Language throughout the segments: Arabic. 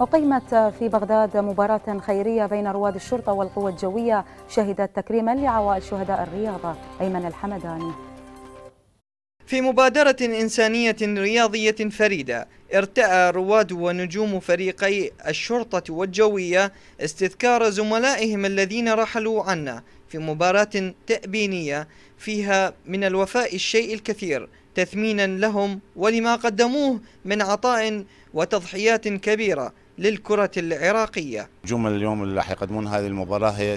أقيمت في بغداد مباراة خيرية بين رواد الشرطة والقوى الجوية شهدت تكريما لعوائل شهداء الرياضة أيمن الحمداني في مبادرة إنسانية رياضية فريدة ارتأى رواد ونجوم فريقي الشرطة والجوية استذكار زملائهم الذين رحلوا عنا في مباراة تأبينية فيها من الوفاء الشيء الكثير تثمينا لهم ولما قدموه من عطاء وتضحيات كبيرة للكرة العراقية جمل اليوم اللي راح يقدمون هذه المباراة هي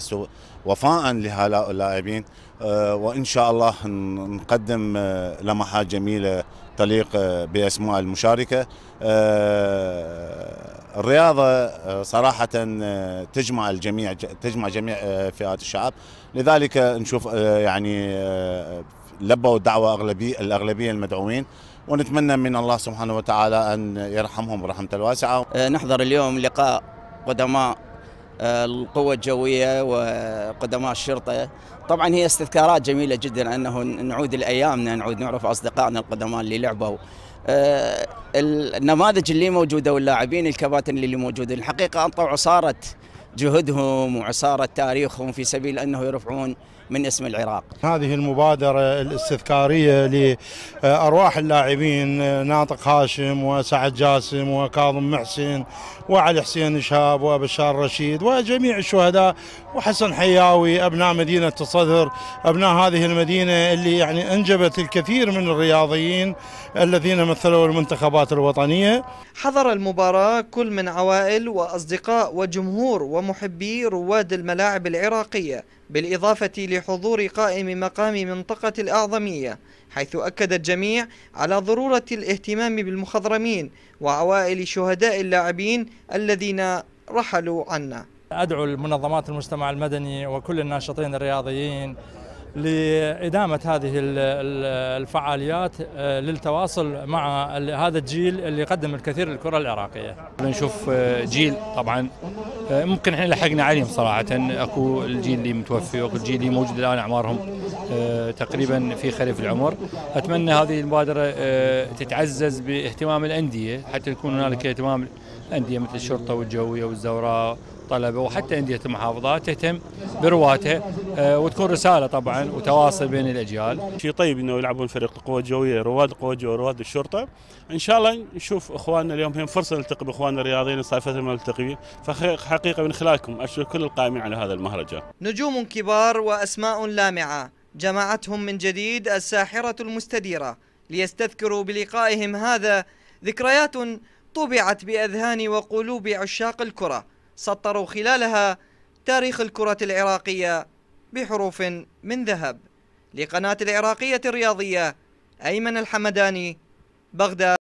وفاء لهؤلاء اللاعبين آه، وإن شاء الله نقدم آه، لمحات جميلة تليق آه، بأسماء المشاركة الرياضة صراحة تجمع الجميع تجمع جميع فئات الشعب لذلك نشوف يعني لبوا الدعوة أغلبية الأغلبية المدعوين ونتمنى من الله سبحانه وتعالى أن يرحمهم رحمة الواسعة أه، نحضر اليوم لقاء قدماء أه، القوة الجوية وقدماء الشرطة طبعا هي استذكارات جميلة جدا أنه نعود لأيامنا نعود نعرف أصدقائنا القدماء اللي لعبوا أه، النماذج اللي موجودة واللاعبين الكباتن اللي موجودين الحقيقة أنطوا عصارة جهدهم وعصارة تاريخهم في سبيل أنه يرفعون من اسم العراق هذه المبادرة الاستذكارية لأرواح اللاعبين ناطق هاشم وسعد جاسم وكاظم محسن وعلي حسين شهاب وبشار رشيد وجميع الشهداء وحسن حياوي أبناء مدينة الصدر أبناء هذه المدينة اللي يعني أنجبت الكثير من الرياضيين الذين مثلوا المنتخبات الوطنية حضر المباراة كل من عوائل وأصدقاء وجمهور و ومحبي رواد الملاعب العراقية بالإضافة لحضور قائم مقام منطقة الأعظمية حيث أكد الجميع على ضرورة الاهتمام بالمخضرمين وعوائل شهداء اللاعبين الذين رحلوا عنا أدعو المنظمات المجتمع المدني وكل الناشطين الرياضيين لإدامة هذه الفعاليات آه، للتواصل مع هذا الجيل اللي يقدم الكثير للكرة العراقية نشوف آه، جيل طبعا آه، ممكن احنا لحقنا عليهم صراحة اكو الجيل اللي متوفي واكو الجيل اللي موجود الان اعمارهم تقريبا في خلف العمر اتمنى هذه المبادرة تتعزز باهتمام الأندية حتى يكون هنالك اهتمام أندية مثل الشرطة والجوية والزوراء طلبة وحتى أندية المحافظات تهتم برواتها آه، وتكون رسالة طبعا وتواصل بين الأجيال شيء طيب أنه يلعبون فريق القوة الجوية رواد القوة الجوية ورواد الشرطة إن شاء الله نشوف إخواننا اليوم هم فرصة نلتقي بإخواننا الرياضيين صار فترة ما نلتقي فحقيقة من خلالكم أشكر كل القائمين على هذا المهرجان نجوم كبار وأسماء لامعة جمعتهم من جديد الساحرة المستديرة ليستذكروا بلقائهم هذا ذكريات طبعت بأذهان وقلوب عشاق الكرة سطروا خلالها تاريخ الكرة العراقية بحروف من ذهب لقناة العراقية الرياضية أيمن الحمداني بغداد